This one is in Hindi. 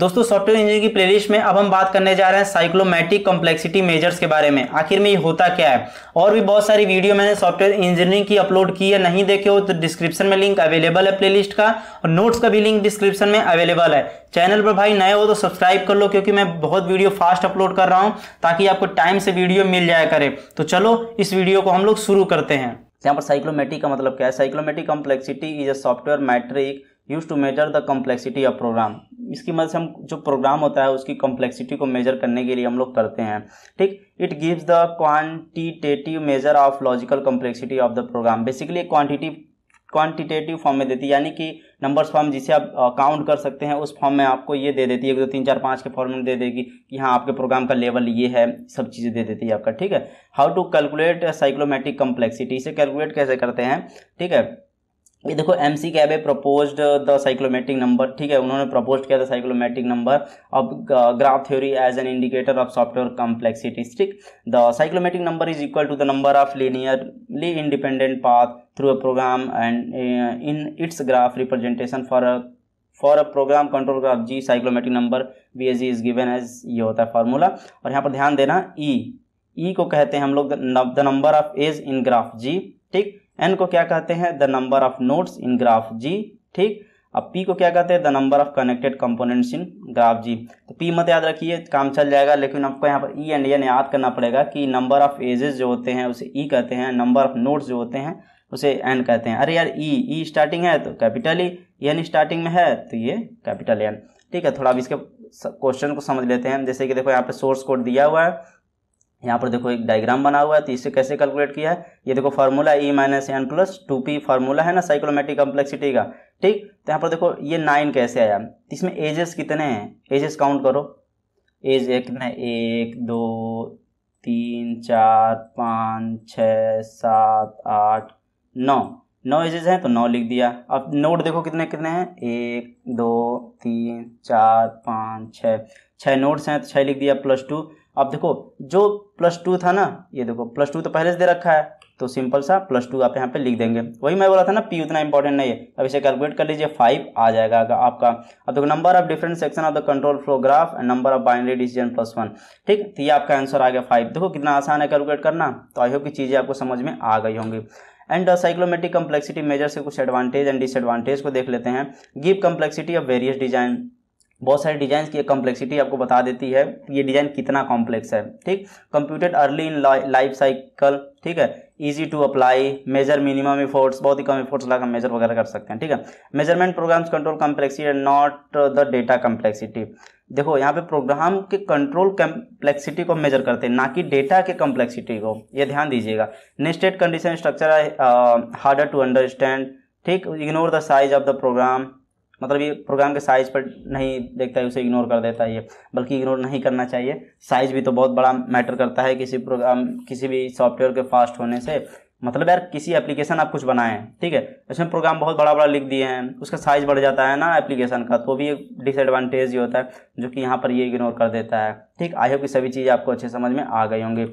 दोस्तों सॉफ्टवेयर इंजीनियरिंग की प्लेलिस्ट में अब हम बात करने जा रहे हैं साइक्लोमेटिक कॉम्प्लेक्सिटी मेजर्स के बारे में आखिर में ये होता क्या है और भी बहुत सारी वीडियो मैंने सॉफ्टवेयर इंजीनियरिंग की अपलोड की है नहीं देखे हो तो डिस्क्रिप्शन में लिंक अवेलेबल है प्लेलिस्ट का और नोट्स का भी लिंक डिस्क्रिप्शन में अवेलेबल है चैनल पर भाई नए हो तो सब्सक्राइब कर लो क्योंकि मैं बहुत वीडियो फास्ट अपलोड कर रहा हूँ ताकि आपको टाइम से वीडियो मिल जाया करे तो चलो इस वीडियो को हम लोग शुरू करते हैं यहाँ पर साइक्लोमेटिक का मतलब क्या है cyclomatic complexity is a software metric use to measure the complexity of program इसकी मदद से हम जो प्रोग्राम होता है उसकी कम्प्लेक्सिटी को मेजर करने के लिए हम लोग करते हैं ठीक it gives the quantitative measure of logical complexity of the program basically quantity quantitative form में देती है यानी कि नंबर्स फॉर्म जिसे आप काउंट कर सकते हैं उस फॉर्म में आपको ये दे देती है एक दो तीन चार पाँच के फॉर्म में दे देगी कि हाँ आपके प्रोग्राम का लेवल ये है सब चीज़ें दे देती है आपका ठीक है how to calculate cyclomatic complexity इसे कैलकुलेट कैसे करते हैं ठीक है ये देखो McCabe propose proposed the cyclomatic number ठीक है उन्होंने प्रपोज किया था cyclomatic number of graph theory as an indicator of software complexity ठीक the cyclomatic number is equal to the number of linearly independent path through a program and in its graph representation for a for a program control graph G cyclomatic number V S G is given as ये होता है फॉर्मूला और यहाँ पर ध्यान देना ई e. ई e को कहते हैं हम लोग the number of edge in graph G ठीक एन को क्या कहते हैं the number of nodes in graph G ठीक अब पी को क्या कहते हैं the number of connected components in graph G तो पी मत याद रखिए काम चल जाएगा लेकिन आपको यहाँ पर ई एंड एन याद करना पड़ेगा कि नंबर ऑफ एजेस जो होते हैं उसे ई e कहते हैं नंबर ऑफ नोट्स जो होते हैं उसे एन कहते हैं अरे यार ई ई स्टार्टिंग है तो कैपिटल ई एन स्टार्टिंग में है तो ये कैपिटल एन ठीक है थोड़ा अब इसके क्वेश्चन को समझ लेते हैं जैसे कि देखो यहाँ पे सोर्स कोड दिया हुआ है यहाँ पर देखो एक डायग्राम बना हुआ है तो इसे कैसे कैलकुलेट किया है ये देखो formula E minus N plus two P formula है ना साइक्लोमेटिक कम्प्लेक्सिटी का ठीक तो यहाँ पर देखो ये नाइन कैसे आया तो इसमें एजेस कितने हैं एजेस काउंट करो एज एक कितना है एक दो तीन चार पाँच छ सात आठ नौ नौ एजेस हैं तो नौ लिख दिया अब नोट देखो कितने कितने हैं एक दो तीन चार पाँच छः छः नोट्स हैं तो छः लिख दिया प्लस टू अब देखो जो प्लस टू था ना ये देखो प्लस टू तो पहले से दे रखा है तो सिंपल सा प्लस टू आप यहाँ पे लिख देंगे वही मैं बोला था ना पी उतना इंपॉर्टेंट नहीं है अब इसे कैलकुलेट कर लीजिए फाइव आ जाएगा आपका अब देखो number of different section of the control flow graph and number of binary decision plus one ठीक तो ये आपका आंसर आ गया फाइव देखो कितना आसान है कैलकुलेट करना तो आई होप की चीज़ें आपको समझ में आ गई होंगी एंड साइक्लोमेटिक कम्प्लेक्सिटी मेजर से कुछ एडवांटेज एंड डिसएडवांटेज को देख लेते हैं give complexity of various design बहुत सारे डिजाइन की कॉम्प्लेक्सिटी आपको बता देती है ये डिजाइन कितना कॉम्प्लेक्स है ठीक computed early in life cycle ठीक है easy to apply measure minimum efforts बहुत ही कम इफोर्ट्स लगा मेजर वगैरह कर सकते हैं ठीक है measurement programs control complexity and not the data complexity देखो यहाँ पे प्रोग्राम के कंट्रोल कम्प्लेक्सिटी को मेजर करते हैं ना कि डेटा के कम्प्लेक्सिटी को ये ध्यान दीजिएगा nested condition structure harder to understand ठीक ignore the size of the program मतलब ये प्रोग्राम के साइज़ पर नहीं देखता है उसे इग्नोर कर देता है ये बल्कि इग्नोर नहीं करना चाहिए साइज़ भी तो बहुत बड़ा मैटर करता है किसी प्रोग्राम किसी भी सॉफ्टवेयर के फास्ट होने से मतलब यार किसी एप्लीकेशन आप कुछ बनाएं ठीक है उसमें प्रोग्राम बहुत बड़ा बड़ा लिख दिए हैं उसका साइज़ बढ़ जाता है ना एप्लीकेशन का तो भी एक डिसएडवांटेज ही होता है जो कि यहाँ पर ये इग्नोर कर देता है ठीक आई होप कि सभी चीज़ आपको अच्छे समझ में आ गई होंगी